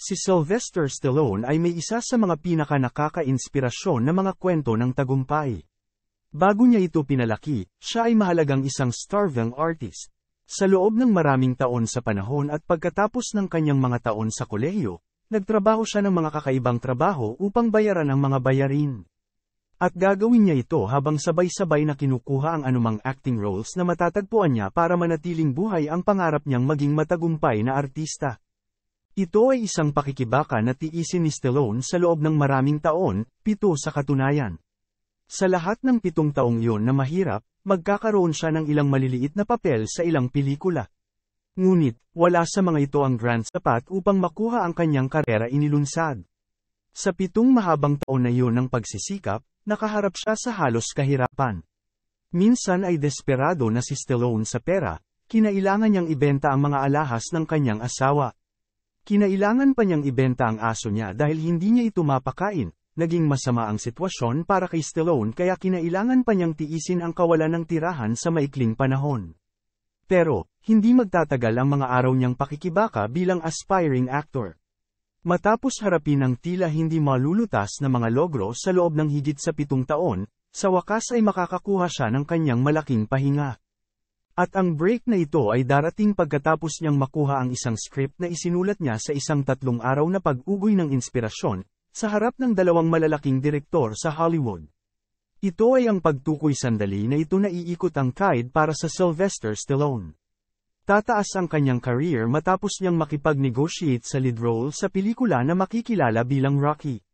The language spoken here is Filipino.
Si Sylvester Stallone ay may isa sa mga pinaka-nakaka-inspirasyon na mga kwento ng tagumpay. Bago niya ito pinalaki, siya ay mahalagang isang starving artist. Sa loob ng maraming taon sa panahon at pagkatapos ng kanyang mga taon sa kolehiyo, nagtrabaho siya ng mga kakaibang trabaho upang bayaran ang mga bayarin. At gagawin niya ito habang sabay-sabay na kinukuha ang anumang acting roles na matatagpuan niya para manatiling buhay ang pangarap niyang maging matagumpay na artista. Ito ay isang pakikibaka na tiisin ni Stallone sa loob ng maraming taon, pito sa katunayan. Sa lahat ng pitong taong iyon na mahirap, magkakaroon siya ng ilang maliliit na papel sa ilang pelikula. Ngunit, wala sa mga ito ang grand sapat upang makuha ang kanyang karera inilunsad. Sa pitong mahabang taon na yon ng pagsisikap, nakaharap siya sa halos kahirapan. Minsan ay desperado na si Stallone sa pera, kinailangan niyang ibenta ang mga alahas ng kanyang asawa. Kinailangan pa niyang ibenta ang aso niya dahil hindi niya ito mapakain, naging masama ang sitwasyon para kay Stallone kaya kinailangan pa niyang tiisin ang kawalan ng tirahan sa maikling panahon. Pero, hindi magtatagal ang mga araw niyang pakikibaka bilang aspiring actor. Matapos harapin ang tila hindi malulutas na mga logro sa loob ng higit sa pitong taon, sa wakas ay makakakuha siya ng kanyang malaking pahinga. At ang break na ito ay darating pagkatapos niyang makuha ang isang script na isinulat niya sa isang tatlong araw na pag-ugoy ng inspirasyon, sa harap ng dalawang malalaking direktor sa Hollywood. Ito ay ang pagtukoy sandali na ito na iikot ang kaid para sa Sylvester Stallone. Tataas ang kanyang career matapos niyang makipag-negotiate sa lead role sa pelikula na makikilala bilang Rocky.